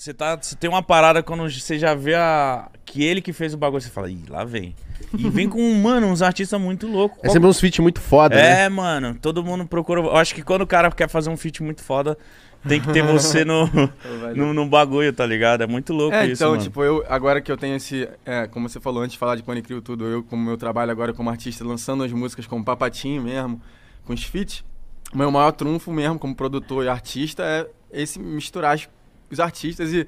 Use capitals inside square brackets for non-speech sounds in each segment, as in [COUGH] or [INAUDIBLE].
Você tá, você tem uma parada quando você já vê a, que ele que fez o bagulho, você fala, ih, lá vem. E vem com, [LAUGHS] mano, uns artistas muito loucos. É sempre uns feat muito foda, É, né? mano, todo mundo procura. Eu acho que quando o cara quer fazer um feat muito foda, tem que ter você no, [LAUGHS] [LAUGHS] no, no, bagulho, tá ligado? É muito louco é, isso. Então, mano. tipo, eu agora que eu tenho esse. É, como você falou antes de falar de Panicrio tudo, eu, como meu trabalho agora como artista, lançando as músicas como papatinho mesmo, com os feats, meu maior trunfo mesmo como produtor e artista é esse misturar as os artistas e,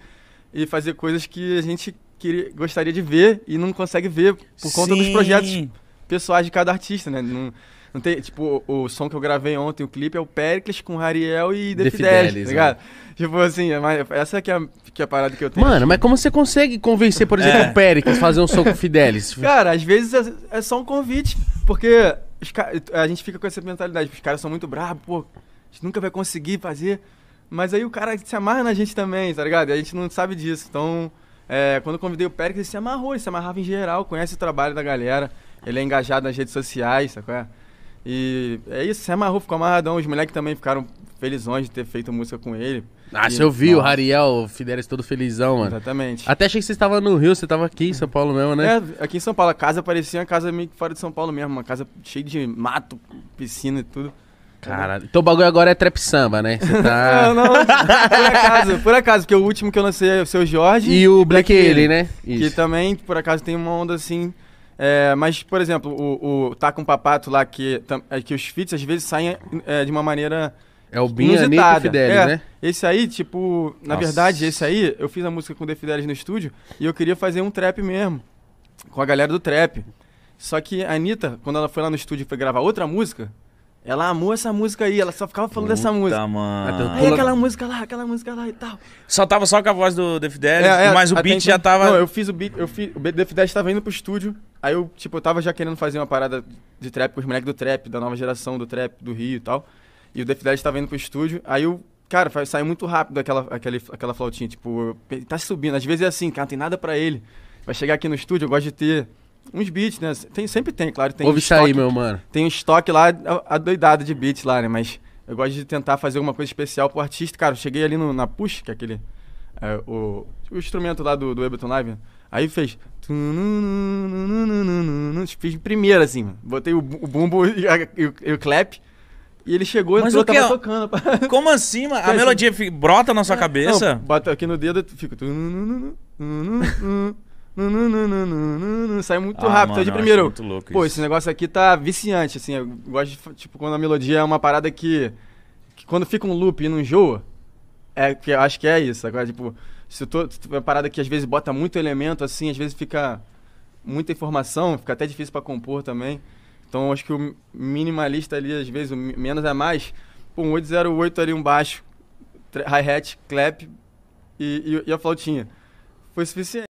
e fazer coisas que a gente queria, gostaria de ver e não consegue ver por conta Sim. dos projetos pessoais de cada artista, né? Não, não tem, tipo, o, o, som que eu gravei ontem, o clipe, é o Pericles com Rariel e The, The Fidelis, tá Fidelis, tá ligado? Né? Tipo assim, é essa que é, a, que é a parada que eu tenho. Mano, mas como você consegue convencer, por exemplo, é. o Pericles fazer um som com o Fidelis? [LAUGHS] Cara, às vezes é, é só um convite, porque a gente fica com essa mentalidade, os caras são muito bravos, pô, a gente nunca vai conseguir fazer. Mas aí o cara se amarra na gente também, tá ligado? E a gente não sabe disso. Então, é, quando eu convidei o Pérez, ele se amarrou, ele se amarrava em geral, conhece o trabalho da galera, ele é engajado nas redes sociais, sacou? É? E é isso, se amarrou, ficou amarradão. Os moleques também ficaram felizões de ter feito música com ele. Ah, se eu vi nossa. o Rariel, o Fidelis todo felizão, mano. Exatamente. Até achei que você estava no Rio, você estava aqui em São Paulo mesmo, né? É, aqui em São Paulo. A casa parecia uma casa meio fora de São Paulo mesmo, uma casa cheia de mato, piscina e tudo. Caralho. Então o bagulho agora é trap samba, né? Você tá... [LAUGHS] não, não. Por acaso, por acaso, porque o último que eu lancei é o seu Jorge. E o Black ele, né? Isso. Que também, por acaso, tem uma onda assim. É, mas, por exemplo, o, o Tá com Papato lá, que, é, que os fits às vezes saem é, de uma maneira. É o Binha, Anitta e Fidelis, é, né? Esse aí, tipo, na Nossa. verdade, esse aí, eu fiz a música com o The Fidelis no estúdio e eu queria fazer um trap mesmo, com a galera do trap. Só que a Anitta, quando ela foi lá no estúdio e foi gravar outra música, ela amou essa música aí, ela só ficava falando Puta, dessa música. Mano. Aí aquela música lá, aquela música lá e tal. Só tava só com a voz do The é, é, mas o beat já tava. Não, eu fiz o beat, eu fiz. O The Fidelis tava indo pro estúdio. Aí eu, tipo, eu tava já querendo fazer uma parada de trap com os moleques do trap, da nova geração do trap, do Rio e tal. E o The Fidelis tava indo pro estúdio. Aí eu, cara, saiu muito rápido aquela, aquela, aquela flautinha. Tipo, tá subindo. Às vezes é assim, cara, não tem nada para ele. Vai chegar aqui no estúdio, eu gosto de ter uns beats, né? Tem, sempre tem, claro. Tem Ouve isso aí, meu mano. Tem um estoque lá, a, a doidada de beats lá, né? Mas eu gosto de tentar fazer alguma coisa especial pro artista. Cara, eu cheguei ali no, na Push, que é aquele. É, o, o instrumento lá do, do Ableton Live. Aí fez. Fiz primeiro, assim. Botei o, o bumbo e, a, e, o, e o clap. E ele chegou e entrou, tava tocando. Como assim, mano? A melodia brota na sua cabeça? Não, bota aqui no dedo e fica... Sai muito ah, rápido. Mano, de primeiro. Muito louco Pô, isso. esse negócio aqui tá viciante, assim. Eu gosto de, tipo, quando a melodia é uma parada que. que quando fica um loop e não enjoa. É que acho que é isso. Agora, tipo, se eu tô. É uma parada que às vezes bota muito elemento, assim, às vezes fica muita informação, fica até difícil para compor também. Então acho que o minimalista ali, às vezes, o menos é mais. Pô, um 808 ali, um baixo, hi-hat, clap e, e, e a flautinha. Foi suficiente.